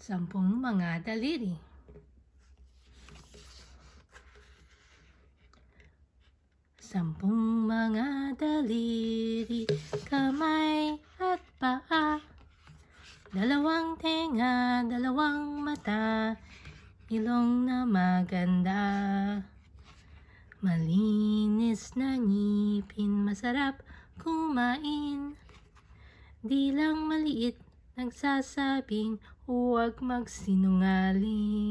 Sampung mga daliri. Sampung mga daliri, kamay at paa. Dalawang tenga, dalawang mata, ilong na maganda. Malinis na ngipin, masarap kumain. Di lang maliit nagsasabing huwag magsinungaling.